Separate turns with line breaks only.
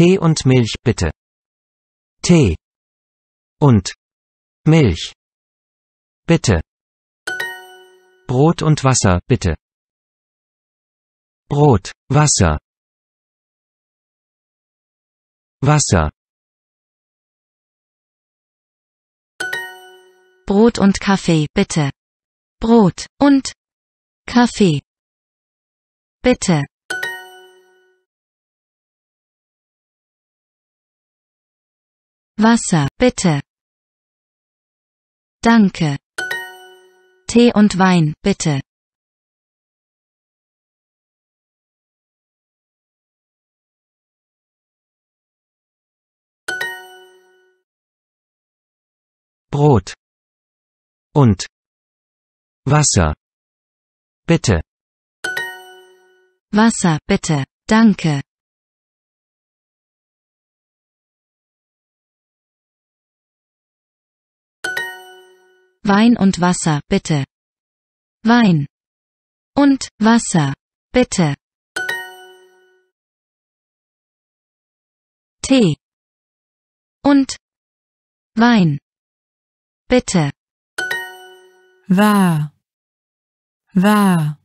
Tee und Milch, bitte. Tee und Milch, bitte. Brot und Wasser, bitte. Brot, Wasser, Wasser, Brot und Kaffee, bitte. Brot und Kaffee. Bitte. Wasser, bitte. Danke. Tee und Wein, bitte. Brot. Und. Wasser. Bitte. Wasser, bitte. Danke. Wein und Wasser, bitte. Wein. Und Wasser. Bitte. Tee. Und Wein. Bitte. War. War.